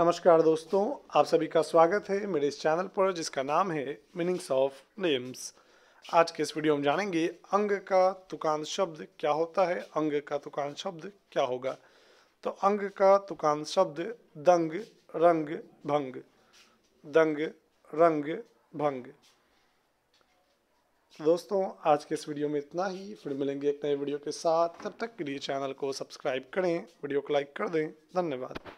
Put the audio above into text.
नमस्कार दोस्तों आप सभी का स्वागत है मेरे इस चैनल पर जिसका नाम है मीनिंग्स ऑफ नेम्स आज के इस वीडियो में जानेंगे अंग का तुकान शब्द क्या होता है अंग का तुकान शब्द क्या होगा तो अंग का तुकान शब्द दंग रंग भंग दंग रंग भंग तो दोस्तों आज के इस वीडियो में इतना ही फिर मिलेंगे एक नए वीडियो के साथ तब तक के लिए चैनल को सब्सक्राइब करें वीडियो को लाइक कर दें धन्यवाद